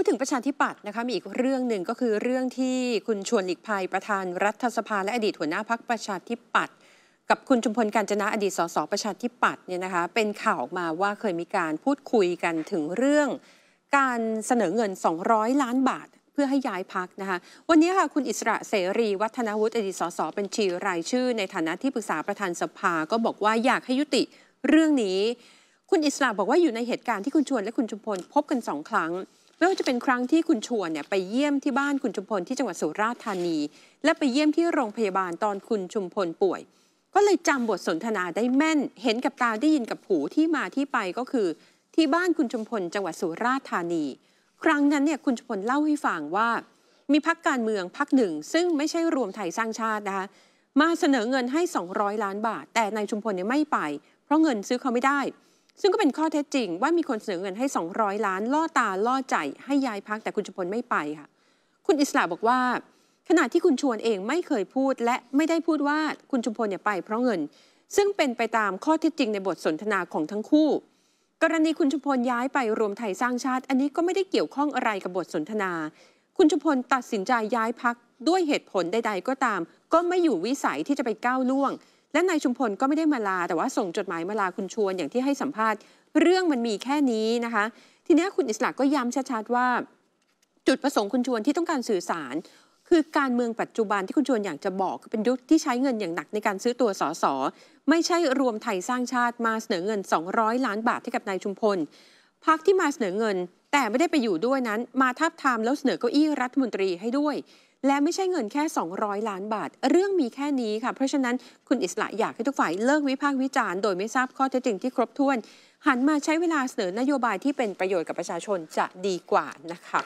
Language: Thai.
ูดถึงประชาธิปัตย์นะคะมีอีกเรื่องหนึ่งก็คือเรื่องที่คุณชวนหลีกภัยประธานรัฐสภาและอดีตหัวหน้าพักประชาธิปัตย์กับคุณจุมพลการจนะอดีตสสประชาธิปัตย์เนี่ยนะคะเป็นข่าวออกมาว่าเคยมีการพูดคุยกันถึงเรื่อง การเสนอเงิน 200 ล้านบาท เพื่อให้ย้ายพักนะคะวันนี้ค่ะคุณอิสระเสรี วัฒนวุฒิอดีตสสเป็นชีรายชื่อในฐานะที่ปรึกษาประธานสภาก็บอกว่าอยากให้ยุติเรื่องนี้ คุณอิสระบอกว่าอยู่ในเหตุการณ์ที่คุณชวนและคุณจุมพลพบกันสองครั้งไม่ว่าจะเป็นครั้งที่คุณชวนเนี่ยไปเยี่ยมที่บ้านคุณชุมพลที่จังหวัดสุราษฎร์ธานี และไปเยี่ยมที่โรงพยาบาลตอนคุณชุมพลป่วย ก็เลยจำบทสนทนาได้แม่น เห็นกับตาได้ยินกับหูที่มาที่ไปก็คือที่บ้านคุณชุมพลจังหวัดสุราษฎร์ธานี ครั้งนั้นเนี่ยคุณชุมพลเล่าให้ฟังว่า มีพักการเมืองพักหนึ่ง ซึ่งไม่ใช่รวมไทยสร้างชาตินะคะมาเสนอเงินให้ 200 ล้านบาท แต่นายชุมพลเนี่ยไม่ไป เพราะเงินซื้อเขาไม่ได้ซึ่งก็เป็นข้อเท็จจริง ว่ามีคนเสนอเงินให้ 200 ล้านล่อตาล่อใจให้ย้ายพักแต่คุณชพลไม่ไปค่ะ คุณอิสระบอกว่า ขณะที่คุณชวนเองไม่เคยพูด และไม่ได้พูดว่าคุณชมพลเนี่ยไปเพราะเงิน ซึ่งเป็นไปตามข้อเท็จจริงในบทสนทนาของทั้งคู่ กรณีคุณชมพลย้ายไปรวมไทยสร้างชาติ อันนี้ก็ไม่ได้เกี่ยวข้องอะไรกับบทสนทนา คุณชมพลตัดสินใจย้ายพักด้วยเหตุผลใด ๆก็ตาม ก็ไม่อยู่วิสัยที่จะไปก้าวล่วงและนายชุมพลก็ไม่ได้มาลาแต่ว่า ส่งจดหมายมาลาคุณชวนอย่างที่ให้สัมภาษณ์ เรื่องมันมีแค่นี้นะคะ ทีนี้คุณอิสระก็ย้ำชัดๆว่า จุดประสงค์คุณชวนที่ต้องการสื่อสาร คือการเมืองปัจจุบันที่คุณชวนอยากจะบอกคือเป็นยุคที่ใช้เงินอย่างหนักในการซื้อตัวสสไม่ใช่รวมไทยสร้างชาติมาเสนอเงิน 200 ล้านบาทให้กับนายชุมพลพักที่มาเสนอเงิน แต่ไม่ได้ไปอยู่ด้วยนั้น มาทับทามแล้วเสนอเก้าอี้รัฐมนตรีให้ด้วยและไม่ใช่เงินแค่ 200 ล้านบาทเรื่องมีแค่นี้ค่ะ เพราะฉะนั้นคุณอิสระอยากให้ทุกฝ่ายเลิกวิพากษ์วิจารณ์โดยไม่ทราบข้อเท็จจริงที่ครบถ้วน หันมาใช้เวลาเสนอนโยบายที่เป็นประโยชน์กับประชาชนจะดีกว่านะคะ